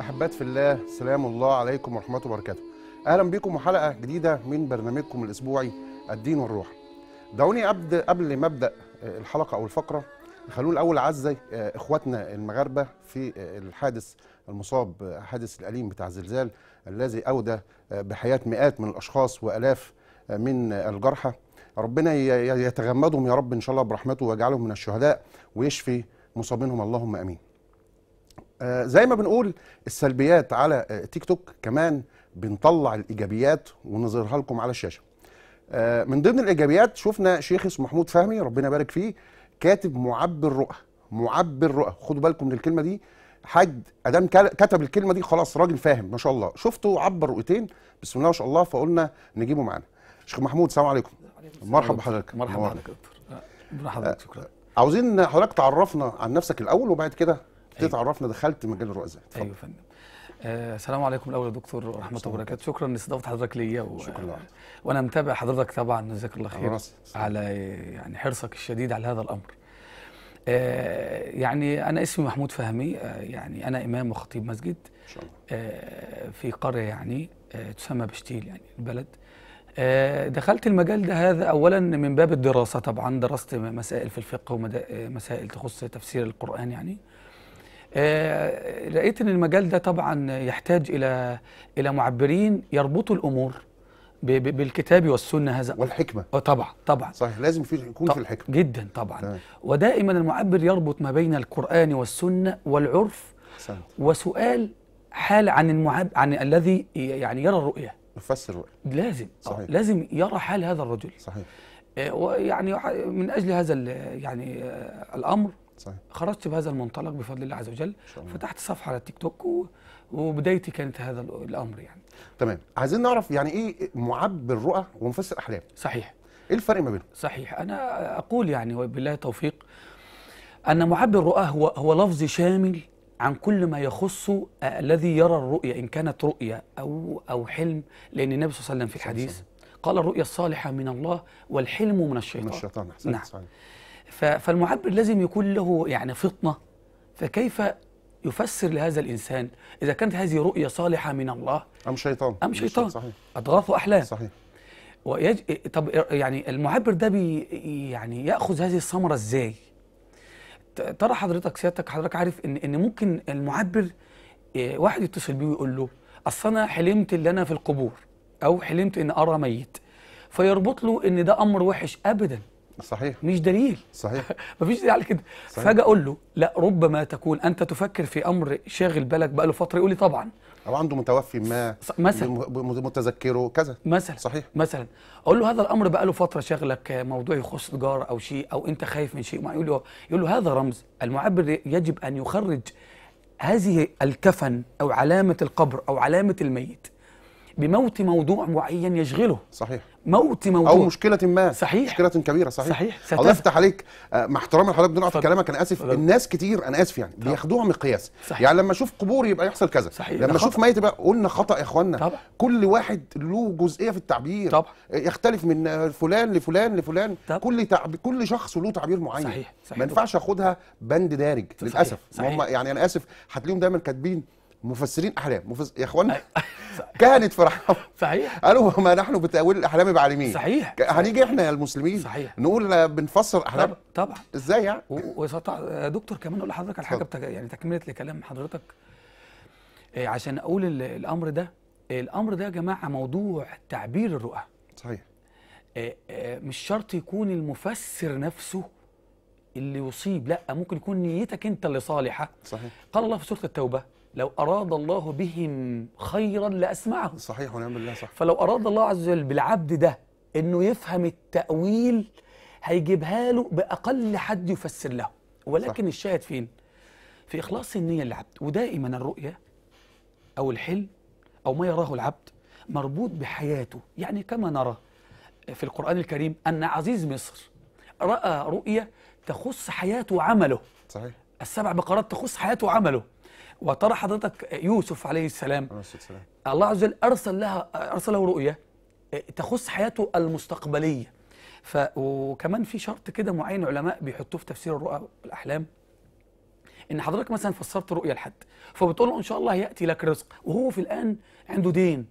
أحبات في الله سلام الله عليكم ورحمته وبركاته أهلا بكم وحلقة جديدة من برنامجكم الأسبوعي الدين والروح دعوني أبدأ قبل ما أبدأ آه، الحلقة أو الفقرة خلونا الأول أعزي آه، إخواتنا المغاربة في آه، الحادث المصاب حادث الأليم بتاع الزلزال الذي أودى بحياة مئات من الأشخاص وألاف من الجرحى ربنا يتغمدهم يا رب إن شاء الله برحمته ويجعلهم من الشهداء ويشفي مصابينهم اللهم امين آه، زي ما بنقول السلبيات على آه، تيك توك كمان بنطلع الايجابيات ونظهرها لكم على الشاشه آه، من ضمن الايجابيات شفنا شيخ اسمه محمود فهمي ربنا يبارك فيه كاتب معبر رؤى معبر رؤى خدوا بالكم من الكلمه دي حد ادام كتب الكلمه دي خلاص راجل فاهم ما شاء الله شفته عبر رؤيتين بسم الله ما شاء الله فقلنا نجيبه معانا شيخ محمود السلام عليكم مرحبا بحضرتك مرحبا بحضرتك دكتور مرحبا شكرا عاوزين حضرتك تعرفنا عن نفسك الاول وبعد كده ابتديت أيوة. عرفنا دخلت مجال الرؤساء اتفضل ايوه فندم آه، السلام آه عليكم الاول يا دكتور ورحمه الله وبركاته شكرا لاستضافه حضرتك ليا و... شكرا لك. وانا متابع حضرتك طبعا جزاك الله خير على يعني حرصك الشديد على هذا الامر آه يعني انا اسمي محمود فهمي آه يعني انا امام وخطيب مسجد آه شاء الله. آه، في قريه يعني آه، تسمى بشتيل يعني البلد دخلت المجال ده هذا اولا من باب الدراسه طبعا درست مسائل في الفقه ومسائل تخص تفسير القران يعني آه لقيت ان المجال ده طبعا يحتاج الى الى معبرين يربطوا الامور بالكتاب والسنه هذا والحكمه اه طبعا طبعا صحيح لازم في يكون في الحكمه جدا طبعا آه. ودائما المعبر يربط ما بين القران والسنه والعرف سنت. وسؤال حال عن المعب عن الذي يعني يرى الرؤيه يفسر الرؤيه لازم آه، صحيح. لازم يرى حال هذا الرجل صحيح آه، ويعني من اجل هذا يعني آه، الامر صحيح. خرجت بهذا المنطلق بفضل الله عز وجل فتحت صفحه على التيك توك و... وبدايتي كانت هذا الامر يعني تمام عايزين نعرف يعني ايه معبر رؤى ومفسر احلام صحيح ايه الفرق ما بينهم صحيح انا اقول يعني وبالله توفيق ان معبر الرؤى هو هو لفظ شامل عن كل ما يخص آه، الذي يرى الرؤيا ان كانت رؤيا او او حلم لان النبي صلى الله عليه وسلم في الحديث قال الرؤيا الصالحه من الله والحلم من الشيطان من الشيطان نعم صحيح. فالمعبر لازم يكون له يعني فطنة فكيف يفسر لهذا الإنسان إذا كانت هذه رؤية صالحة من الله أم شيطان أم شيطان صحيح. أضغاث أحلام صحيح ويج... طب يعني المعبر ده بي يعني يأخذ هذه الثمرة إزاي؟ ترى حضرتك سيادتك حضرتك عارف إن إن ممكن المعبر آه، واحد يتصل بيه ويقول له أصل أنا حلمت اللي أنا في القبور أو حلمت إن أرى ميت فيربط له إن ده أمر وحش أبدا صحيح مش دليل صحيح مفيش دليل على كده فاجي اقول له لا ربما تكون انت تفكر في امر شاغل بالك بقاله فتره يقول لي طبعا او عنده متوفي ما مثلا متذكره كذا مثلا صحيح مثلا اقول له هذا الامر بقى له فتره شغلك موضوع يخص تجاره او شيء او انت خايف من شيء يقول له يقول له هذا رمز المعبر يجب ان يخرج هذه الكفن او علامه القبر او علامه الميت بموت موضوع معين يشغله صحيح موت موضوع او مشكله ما صحيح مشكله كبيره صحيح صحيح الله يفتح عليك آه، مع احترامي لحضرتك بنقطع في كلامك انا اسف فضل. الناس كتير انا اسف يعني بياخدوها مقياس صحيح. يعني لما اشوف قبور يبقى يحصل كذا صحيح. لما اشوف ميت يبقى قلنا خطا يا اخوانا كل واحد له جزئيه في التعبير طبعا. آه، يختلف من فلان لفلان لفلان طبع. كل تعب... كل شخص له تعبير معين صحيح. صحيح. ما ينفعش اخدها بند دارج صحيح. للاسف صحيح. هم يعني انا اسف هتلاقيهم دايما كاتبين مفسرين احلام مفس... يا اخوانا كهنه فرعون صحيح قالوا ما نحن بتاويل الاحلام بعالمين صحيح هنيجي احنا يا المسلمين صحيح نقول بنفسر احلام طبعا ازاي يعني و... يا دكتور كمان اقول لحضرتك على حاجه يعني تكمله لكلام حضرتك إيه عشان اقول الامر ده الامر ده يا جماعه موضوع تعبير الرؤى صحيح إيه إيه مش شرط يكون المفسر نفسه اللي يصيب لا ممكن يكون نيتك انت اللي صالحه صحيح قال الله في سوره التوبه لو أراد الله بهم خيرا لأسمعهم صحيح ونعم بالله صح فلو أراد الله عز وجل بالعبد ده إنه يفهم التأويل هيجيبها له بأقل حد يفسر له ولكن صح. الشاهد فين؟ في إخلاص النية للعبد ودائما الرؤية أو الحلم أو ما يراه العبد مربوط بحياته يعني كما نرى في القرآن الكريم أن عزيز مصر رأى رؤية تخص حياته وعمله صحيح السبع بقرات تخص حياته وعمله وترى حضرتك يوسف عليه السلام الله عز وجل ارسل لها ارسل له رؤيه آه، تخص حياته المستقبليه ف وكمان في شرط كده معين علماء بيحطوه في تفسير الرؤى والاحلام ان حضرتك مثلا فسرت رؤيه لحد فبتقول له ان شاء الله ياتي لك رزق وهو في الان عنده دين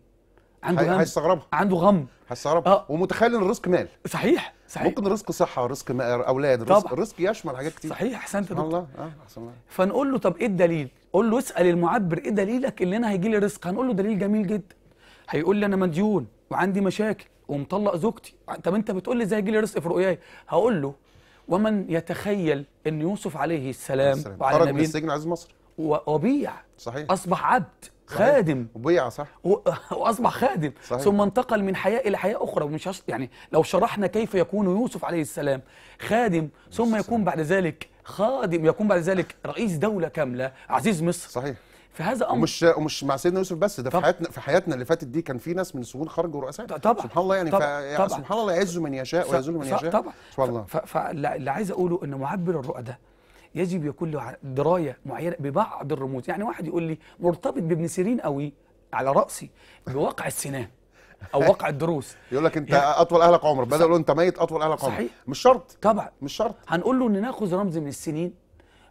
عنده غم هيستغربها عنده غم هيستغربها آه. ومتخيل ان الرزق مال صحيح صحيح ممكن الرزق صحه رزق اولاد رزق الرزق يشمل حاجات كتير صحيح احسنت دكتور الله اه احسن الله فنقول له طب ايه الدليل؟ قول له اسال المعبر ايه دليلك ان انا هيجي لي رزق؟ هنقول له دليل جميل جدا هيقول لي انا مديون وعندي مشاكل ومطلق زوجتي طب انت بتقول لي ازاي هيجي لي رزق في رؤياي؟ هقول له ومن يتخيل ان يوسف عليه السلام, السلام. وعلى خرج من السجن عزيز مصر وبيع صحيح اصبح عبد خادم وبيع صح واصبح خادم صحيح. ثم انتقل من حياه الى حياه اخرى ومش هش... يعني لو شرحنا كيف يكون يوسف عليه السلام خادم ثم يكون بعد ذلك خادم يكون بعد ذلك رئيس دوله كامله عزيز مصر صحيح في هذا امر ومش ومش مع سيدنا يوسف بس ده في حياتنا في حياتنا اللي فاتت دي كان في ناس من السجون خرجوا رؤساء طبعا سبحان الله يعني طبعا سبحان الله يعز من يشاء ويذل من يشاء طبعا سبحان الله فاللي عايز اقوله ان معبر الرؤى ده يجب يكون له درايه معينه ببعض الرموز يعني واحد يقول لي مرتبط بابن سيرين قوي على راسي بواقع السنان او واقع الدروس يقول لك انت يعني اطول اهلك عمر بدل انت ميت اطول اهلك عمر صحيح مش شرط طبعا مش شرط هنقول له ان ناخذ رمز من السنين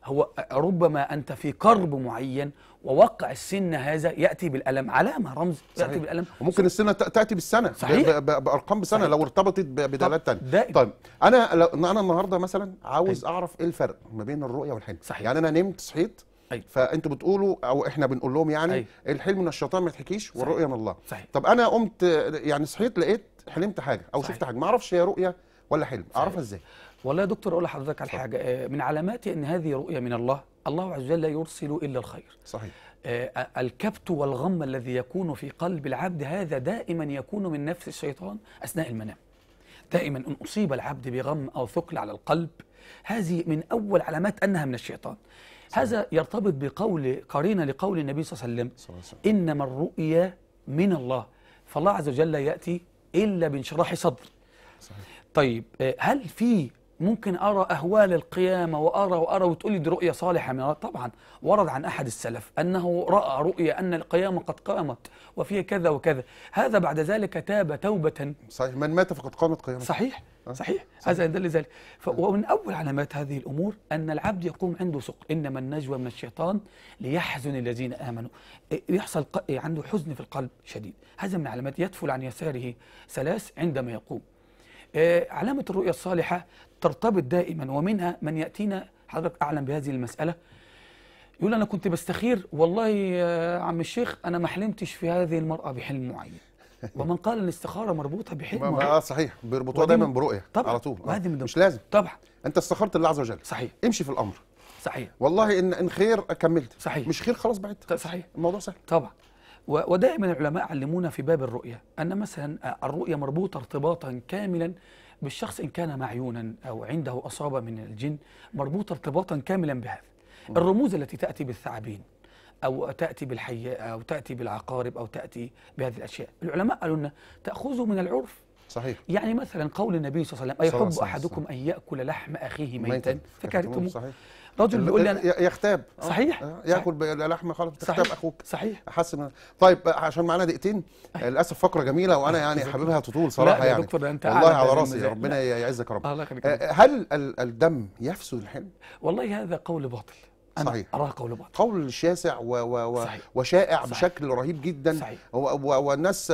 هو ربما انت في كرب معين ووقع السن هذا ياتي بالالم علامه رمز صحيح. ياتي بالالم وممكن السنه تاتي بالسنه صحيح. بارقام بسنه صحيح. لو ارتبطت بدلالات ثانيه طيب انا لو انا النهارده مثلا عاوز أي. اعرف ايه الفرق ما بين الرؤيه والحلم صحيح. يعني انا نمت صحيت أي. فانتوا بتقولوا او احنا بنقول لهم يعني أي. الحلم من الشيطان ما تحكيش والرؤيه من الله صحيح. طب انا قمت يعني صحيت لقيت حلمت حاجه او صحيح. شفت حاجه ما اعرفش هي رؤيه ولا حلم اعرفها ازاي والله يا دكتور اقول لحضرتك على حاجه آه، من علامات ان هذه رؤيه من الله الله عز وجل لا يرسل الا الخير صحيح آه، آه، الكبت والغم الذي يكون في قلب العبد هذا دائما يكون من نفس الشيطان اثناء المنام دائما ان اصيب العبد بغم او ثقل على القلب هذه من اول علامات انها من الشيطان صحيح. هذا يرتبط بقول قرينه لقول النبي صلى الله عليه وسلم انما الرؤيا من الله فالله عز وجل لا ياتي الا بانشراح صدر صحيح. طيب هل في ممكن ارى اهوال القيامه وارى وارى وتقول لي دي رؤيه صالحه من الله طبعا ورد عن احد السلف انه راى رؤيا ان القيامه قد قامت وفيها كذا وكذا هذا بعد ذلك تاب توبه صحيح من مات فقد قامت قيامته صحيح آه. صحيح, هذا يدل ذلك ومن اول علامات هذه الامور ان العبد يقوم عنده ثقل انما النجوى من الشيطان ليحزن الذين امنوا يحصل عنده حزن في القلب شديد هذا من علامات يدفل عن يساره ثلاث عندما يقوم آه، علامة الرؤية الصالحة ترتبط دائما ومنها من يأتينا حضرتك أعلم بهذه المسألة يقول أنا كنت بستخير والله يا عم الشيخ أنا ما حلمتش في هذه المرأة بحلم معين ومن قال ان الاستخاره مربوطه بحلم اه صحيح بيربطوها دايما برؤيه طبعا على طول آه. مش لازم طبعا انت استخرت الله عز وجل صحيح امشي في الامر صحيح والله ان ان خير كملت صحيح مش خير خلاص بعدت صحيح الموضوع سهل طبعا ودائما العلماء علمونا في باب الرؤية أن مثلا آه، الرؤية مربوطة ارتباطا كاملا بالشخص إن كان معيونا أو عنده أصابة من الجن مربوطة ارتباطا كاملا بهذا الرموز التي تأتي بالثعابين أو تأتي بالحية أو تأتي بالعقارب أو تأتي بهذه الأشياء العلماء قالوا لنا تأخذوا من العرف صحيح يعني مثلا قول النبي صلى الله عليه وسلم أيحب أحدكم أن يأكل لحم أخيه ميتا فكرهتموه رجل بيقول لي انا يغتاب آه. صحيح آه. ياكل لحم خالص تختاب اخوك صحيح احس طيب عشان معانا دقيقتين للاسف فقره جميله وانا يعني حاببها تطول صراحه يعني دكتور انت والله على راسي ربنا يعزك يا رب الله آه، هل الدم يفسد الحلم والله هذا قول باطل أنا صحيح أراه قول باطل قول شاسع و و و صحيح. وشائع صحيح. بشكل رهيب جدا صحيح. والناس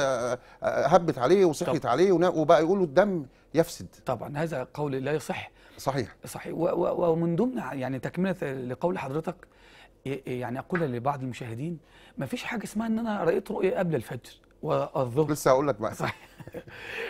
هبت عليه وصحيت عليه وبقى يقولوا الدم يفسد طبعا هذا قول لا يصح صحيح صحيح ومن ضمن يعني تكمله لقول حضرتك يعني اقولها لبعض المشاهدين ما فيش حاجه اسمها ان انا رأيت رؤيه قبل الفجر والظهر لسه هقول لك بقى صحيح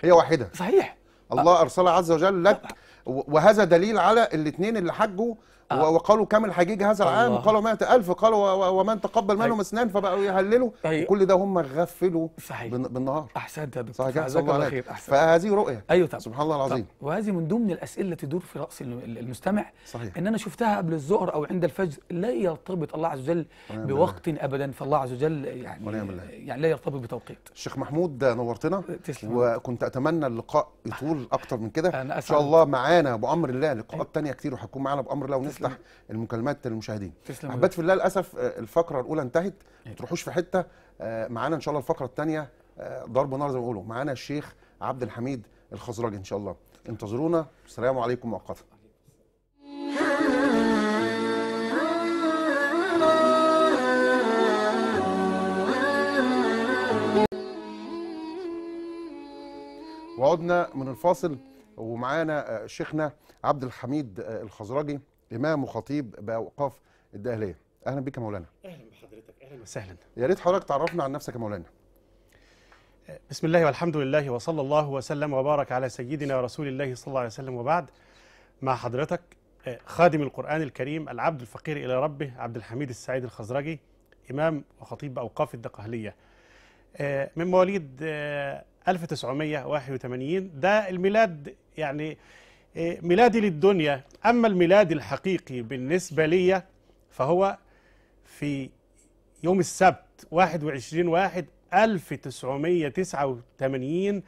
هي واحده صحيح الله ارسلها عز وجل لك وهذا دليل على الاثنين اللي حجوا آه. وقالوا كامل الحجيج هذا العام قالوا قالوا 100000 قالوا ومن تقبل منهم اسنان فبقوا يهللوا أيوه. كل ده هم غفلوا صحيح. بالنهار احسنت يا دكتور جزاك الله خير أحسنت. فهذه رؤيه ايوه طبعا سبحان الله العظيم طبعا. وهذه من ضمن الاسئله التي تدور في راس المستمع صحيح. ان انا شفتها قبل الظهر او عند الفجر لا يرتبط الله عز وجل بوقت الله. ابدا فالله عز وجل يعني يعني لا يرتبط بتوقيت الشيخ محمود نورتنا تسلم وكنت اتمنى اللقاء يطول اكتر من كده ان شاء الله معانا بامر الله لقاءات ثانيه كتير وهتكون معانا بامر الله تصلح المكالمات للمشاهدين احبات في الله للاسف آه، الفقره الاولى انتهت ما إيه. تروحوش في حته آه، معانا ان شاء الله الفقره الثانيه آه، ضرب نار زي ما بيقولوا معانا الشيخ عبد الحميد الخزراجي ان شاء الله انتظرونا السلام عليكم مؤقتا وعدنا من الفاصل ومعانا شيخنا عبد الحميد الخزرجي امام وخطيب باوقاف الدقهليه اهلا بك يا مولانا اهلا بحضرتك اهلا وسهلا يا ريت حضرتك تعرفنا عن نفسك يا مولانا بسم الله والحمد لله وصلى الله وسلم وبارك على سيدنا رسول الله صلى الله عليه وسلم وبعد مع حضرتك آه، خادم القرآن الكريم العبد الفقير إلى ربه عبد الحميد السعيد الخزرجي إمام وخطيب أوقاف الدقهلية آه، من مواليد 1981 آه، ده الميلاد يعني إيه، ميلادي للدنيا أما الميلاد الحقيقي بالنسبة لي فهو في يوم السبت 21 واحد 1989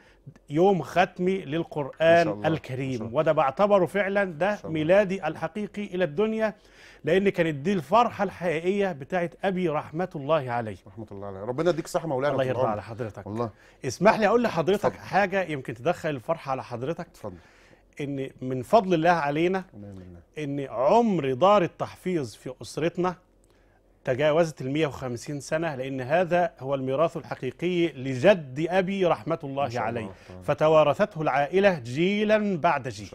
يوم ختمي للقرآن الكريم وده بعتبره فعلا ده ميلادي الحقيقي إلى الدنيا لأن كانت دي الفرحة الحقيقية بتاعت أبي رحمة الله عليه رحمة الله عليه ربنا يديك صحة مولانا الله يرضى على حضرتك والله اسمح لي أقول لحضرتك حاجة يمكن تدخل الفرحة على حضرتك اتفضل ان من فضل الله علينا نعم، نعم. ان عمر دار التحفيظ في اسرتنا تجاوزت ال 150 سنه لان هذا هو الميراث الحقيقي لجد ابي رحمه الله عليه فتوارثته العائله جيلا بعد جيل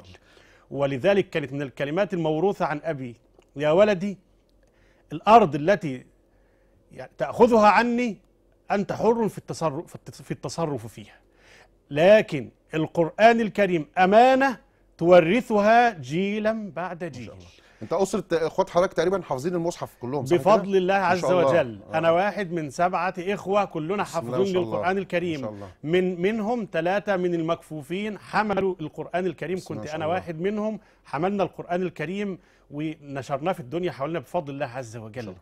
ولذلك كانت من الكلمات الموروثه عن ابي يا ولدي الارض التي تاخذها عني انت حر في التصرف في التصرف فيها لكن القران الكريم امانه تورثها جيلا بعد جيل إن شاء الله. انت اسره اخوات حضرتك تقريبا حافظين المصحف كلهم صح بفضل الله عز الله. وجل الله. انا واحد من سبعه اخوه كلنا حافظون للقران الكريم من منهم ثلاثه من المكفوفين حملوا القران الكريم كنت انا واحد منهم حملنا القران الكريم ونشرناه في الدنيا حولنا بفضل الله عز وجل الله.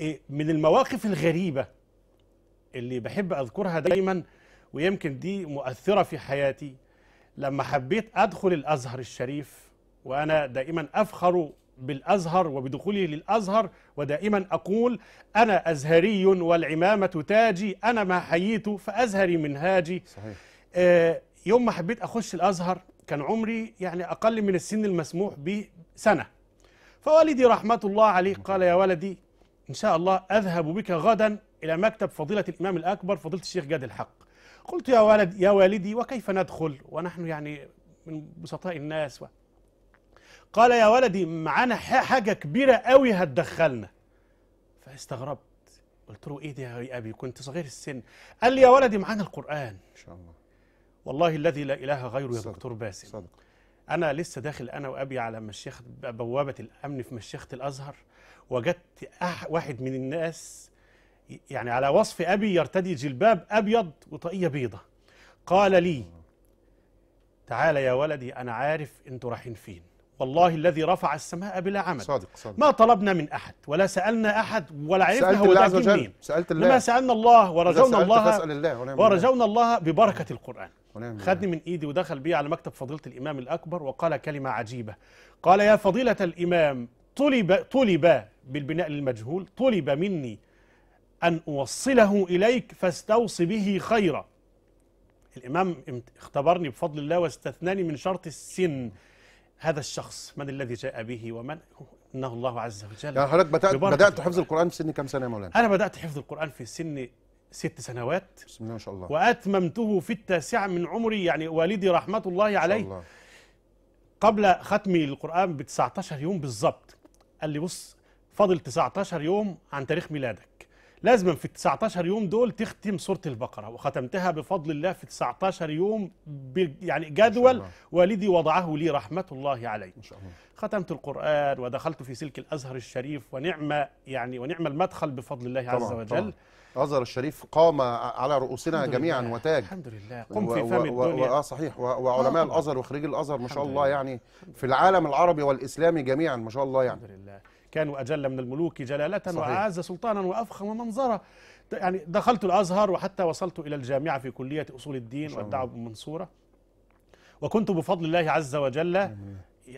إيه، من المواقف الغريبه اللي بحب اذكرها دايما ويمكن دي مؤثره في حياتي لما حبيت أدخل الأزهر الشريف وأنا دائما أفخر بالأزهر وبدخولي للأزهر ودائما أقول أنا أزهري والعمامة تاجي أنا ما حييت فأزهري منهاجي صحيح. آه يوم ما حبيت أخش الأزهر كان عمري يعني أقل من السن المسموح به سنة فوالدي رحمة الله عليه قال يا ولدي إن شاء الله أذهب بك غدا إلى مكتب فضيلة الإمام الأكبر فضيلة الشيخ جاد الحق قلت يا ولد يا والدي وكيف ندخل ونحن يعني من بسطاء الناس و... قال يا ولدي معانا حاجة كبيرة قوي هتدخلنا فاستغربت قلت له ايه ده يا ابي كنت صغير السن قال لي يا ولدي معانا القرآن ان شاء الله والله الذي لا اله غيره يا دكتور باسم صدق. انا لسه داخل انا وابي على مشيخة بوابة الامن في مشيخة الازهر وجدت أح... واحد من الناس يعني على وصف أبي يرتدي جلباب أبيض وطاقية بيضة قال لي تعال يا ولدي أنا عارف أنتوا رايحين فين والله الذي رفع السماء بلا عمل صادق صادق ما طلبنا من أحد ولا سألنا أحد ولا عرفنا هو ده مين سألت الله لما سألنا الله ورجونا الله, الله ورجونا الله ببركة القرآن خدني من ايدي ودخل بي على مكتب فضيله الامام الاكبر وقال كلمه عجيبه قال يا فضيله الامام طلب طلب بالبناء للمجهول طلب مني أن أوصله إليك فاستوص به خيرا الإمام اختبرني بفضل الله واستثناني من شرط السن هذا الشخص من الذي جاء به ومن انه الله عز وجل يعني حضرتك بدات بدات حفظ القران في سن كام سنه يا مولانا؟ انا بدات حفظ القران في سن ست سنوات بسم الله ما شاء الله واتممته في التاسعه من عمري يعني والدي رحمه الله عليه الله. قبل ختمي للقران ب 19 يوم بالظبط قال لي بص فاضل 19 يوم عن تاريخ ميلادك لازم في 19 يوم دول تختم سوره البقره وختمتها بفضل الله في 19 يوم يعني جدول والدي وضعه لي رحمه الله عليه إن شاء الله. ختمت القران ودخلت في سلك الازهر الشريف ونعمه يعني ونعم المدخل بفضل الله طبعا عز وجل طبعا. الازهر الشريف قام على رؤوسنا جميعا لله. وتاج الحمد لله قم في فم الدنيا اه صحيح وعلماء الازهر وخريج الازهر ما شاء الله يعني في العالم العربي والاسلامي جميعا ما شاء الله يعني الحمد لله كانوا أجل من الملوك جلالة صحيح. وأعز سلطانا وأفخم منظرا يعني دخلت الأزهر وحتى وصلت إلى الجامعة في كلية أصول الدين والدعوة المنصورة وكنت بفضل الله عز وجل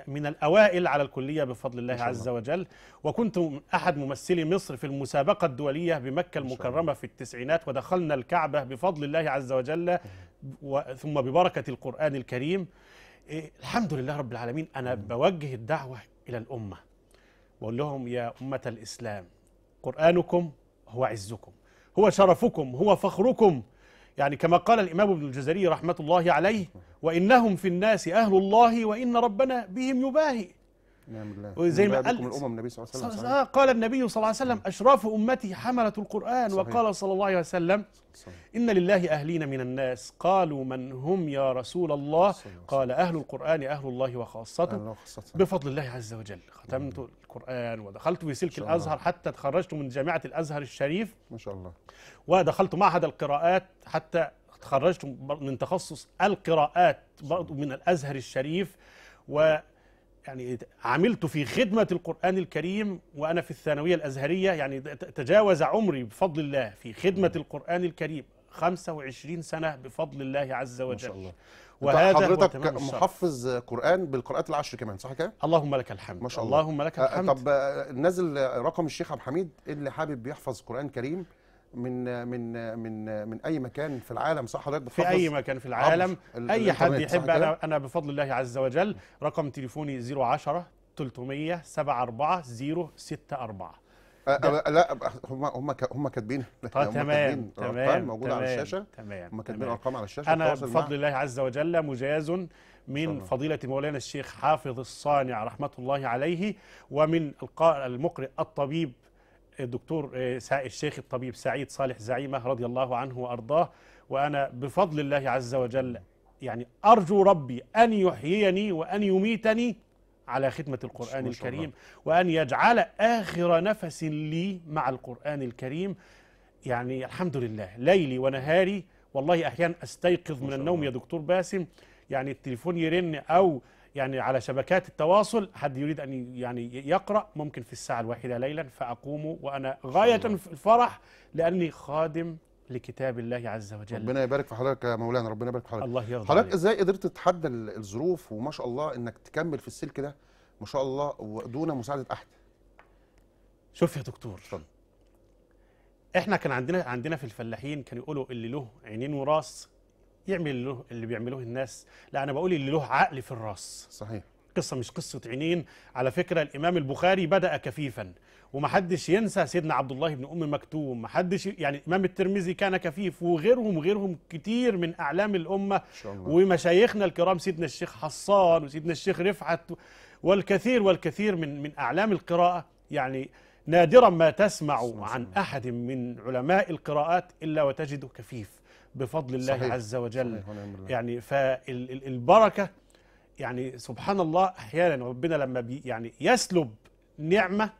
من الأوائل على الكلية بفضل الله عز وجل وكنت أحد ممثلي مصر في المسابقة الدولية بمكة المكرمة في التسعينات ودخلنا الكعبة بفضل الله عز وجل ثم ببركة القرآن الكريم إيه، الحمد لله رب العالمين أنا بوجه الدعوة إلى الأمة بقول لهم يا أمة الإسلام قرآنكم هو عزكم هو شرفكم هو فخركم يعني كما قال الإمام ابن الجزري رحمة الله عليه وإنهم في الناس أهل الله وإن ربنا بهم يباهي نعم الله وزي ما قال الامم النبي صلى الله عليه وسلم قال النبي صلى الله عليه وسلم نعم. اشراف امتي حمله القران صحيح. وقال صلى الله عليه وسلم صحيح. ان لله اهلين من الناس قالوا من هم يا رسول الله صحيح. قال اهل القران اهل الله وخاصته أهل بفضل الله عز وجل ختمت مم. نعم. القران ودخلت في سلك الازهر حتى تخرجت من جامعه الازهر الشريف ما شاء الله ودخلت معهد القراءات حتى تخرجت من تخصص القراءات برضه من الازهر الشريف و يعني عملت في خدمة القرآن الكريم وأنا في الثانوية الأزهرية يعني تجاوز عمري بفضل الله في خدمة القرآن الكريم 25 سنة بفضل الله عز وجل ما شاء الله وهذا حضرتك محفظ قرآن بالقراءات العشر كمان صح كده؟ اللهم لك الحمد ما شاء الله اللهم لك آه، الحمد طب آه، نزل رقم الشيخ عبد الحميد اللي حابب يحفظ قرآن كريم من من من من اي مكان في العالم صح حضرتك في اي مكان في العالم اي حد يحب انا انا بفضل الله عز وجل رقم تليفوني 010 300 74 064 لا هم هم هم كاتبين طيب، تمام تمام آه، موجوده على الشاشه تمام هم كاتبين ارقام على الشاشه انا بفضل الله عز وجل مجاز من فضيلة مولانا الشيخ حافظ الصانع رحمة الله عليه ومن المقرئ الطبيب الدكتور آه، الشيخ الطبيب سعيد صالح زعيمه رضي الله عنه وارضاه وانا بفضل الله عز وجل يعني ارجو ربي ان يحييني وان يميتني على خدمة القرآن الكريم الله. وأن يجعل آخر نفس لي مع القرآن الكريم يعني الحمد لله ليلي ونهاري والله أحيانا أستيقظ من النوم الله. يا دكتور باسم يعني التليفون يرن أو يعني على شبكات التواصل حد يريد أن يعني يقرأ ممكن في الساعة الواحدة ليلا فأقوم وأنا غاية في الفرح لأني خادم لكتاب الله عز وجل ربنا يبارك في حضرتك يا مولانا ربنا يبارك في حضرتك الله يرضى حضرتك ازاي قدرت تتحدى الظروف وما شاء الله انك تكمل في السلك ده ما شاء الله ودون مساعده احد شوف يا دكتور طب. احنا كان عندنا عندنا في الفلاحين كانوا يقولوا اللي له عينين وراس يعمل اللي, له اللي بيعملوه الناس لا انا بقول اللي له عقل في الراس صحيح قصه مش قصه عينين على فكره الامام البخاري بدا كفيفا ومحدش ينسى سيدنا عبد الله بن ام مكتوم محدش يعني الامام الترمذي كان كفيف وغيرهم وغيرهم كتير من اعلام الامه ومشايخنا الكرام سيدنا الشيخ حصان وسيدنا الشيخ رفعت والكثير والكثير من من اعلام القراءه يعني نادرا ما تسمع عن احد من علماء القراءات الا وتجده كفيف بفضل الله صحيح. عز وجل صحيح. يعني فالبركة يعني سبحان الله أحيانا ربنا لما بي يعني يسلب نعمة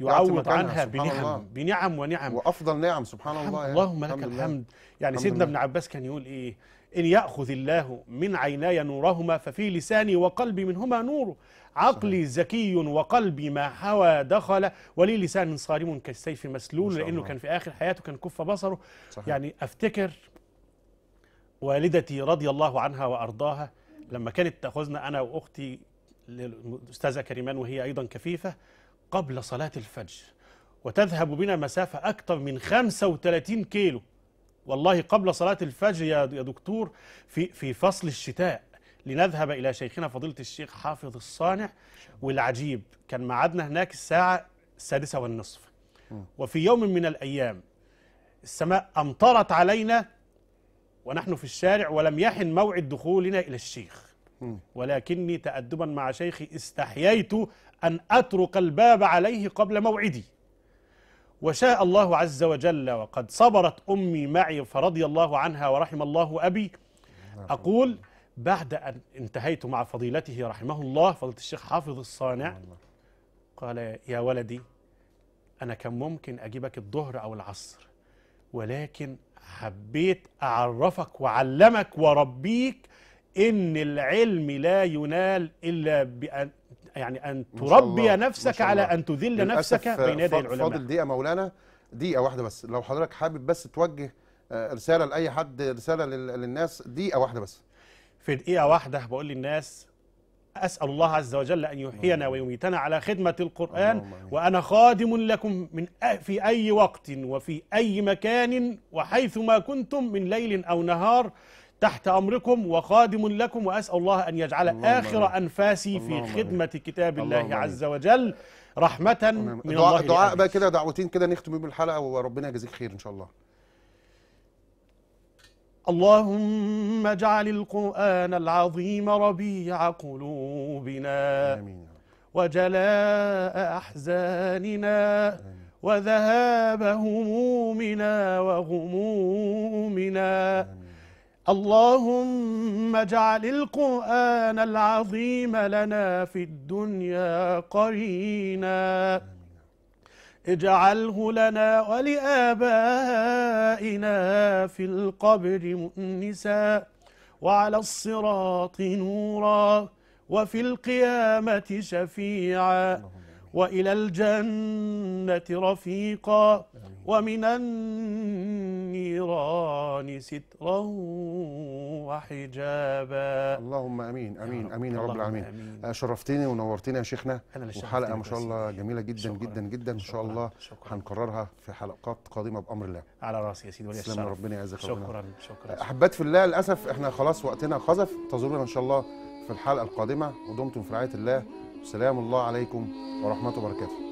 يعوض عنها بنعم الله. بنعم ونعم وافضل نعم سبحان الله يعني اللهم لك الحمد, الحمد يعني سيدنا ابن عباس كان يقول ايه ان ياخذ الله من عيناي نورهما ففي لساني وقلبي منهما نور عقلي صحيح. زكي وقلبي ما حوى دخل ولي لسان صارم كالسيف مسلول لانه الله. كان في اخر حياته كان كف بصره صحيح. يعني افتكر والدتي رضي الله عنها وارضاها لما كانت تاخذنا انا واختي الاستاذه كريمان وهي ايضا كفيفه قبل صلاه الفجر وتذهب بنا مسافه اكثر من 35 كيلو والله قبل صلاه الفجر يا دكتور في في فصل الشتاء لنذهب الى شيخنا فضيله الشيخ حافظ الصانع والعجيب كان ميعادنا هناك الساعه السادسه والنصف وفي يوم من الايام السماء امطرت علينا ونحن في الشارع ولم يحن موعد دخولنا إلى الشيخ ولكني تأدبا مع شيخي استحييت أن أترك الباب عليه قبل موعدي وشاء الله عز وجل وقد صبرت أمي معي فرضي الله عنها ورحم الله أبي نعم. أقول بعد أن انتهيت مع فضيلته رحمه الله فضيلة الشيخ حافظ الصانع نعم. قال يا ولدي أنا كان ممكن أجيبك الظهر أو العصر ولكن حبيت أعرفك وعلمك وربيك إن العلم لا ينال إلا بأن يعني أن تربي نفسك على أن تذل نفسك آه، بين يدي العلماء فاضل دقيقة مولانا دقيقة واحدة بس لو حضرتك حابب بس توجه آه، رسالة لأي حد رسالة للناس دقيقة واحدة بس في دقيقة واحدة بقول للناس أسأل الله عز وجل أن يحيينا ويميتنا على خدمة القرآن وأنا خادم لكم من في أي وقت وفي أي مكان وحيث ما كنتم من ليل أو نهار تحت أمركم وخادم لكم وأسأل الله أن يجعل الله آخر الله أنفاسي الله في خدمة كتاب الله, الله عز وجل رحمة من دعاء الله دعاء بقى كده دعوتين كده نختم بهم الحلقة وربنا يجزيك خير إن شاء الله اللهم اجعل القرآن العظيم ربيع قلوبنا آمين وجلاء أحزاننا آمين وذهاب همومنا وغمومنا آمين اللهم اجعل القرآن العظيم لنا في الدنيا قرينا آمين اجعله لنا ولآبائنا في القبر مؤنسا وعلى الصراط نورا وفي القيامة شفيعا وإلى الجنة رفيقا ومن النيران سترا وحجابا اللهم أمين أمين أمين يا رب العالمين آه، شرفتني ونورتني يا شيخنا وحلقة ما شاء الله جميلة جدا شكرا جدا جدا إن شاء الله هنكررها في حلقات قادمة بأمر الله على راسي يا سيدي ولي الشرف ربنا يعزك شكرا شكرا أحبات في الله للأسف إحنا خلاص وقتنا خزف انتظرونا إن شاء الله في الحلقة القادمة ودمتم في رعاية الله سلام الله عليكم ورحمة وبركاته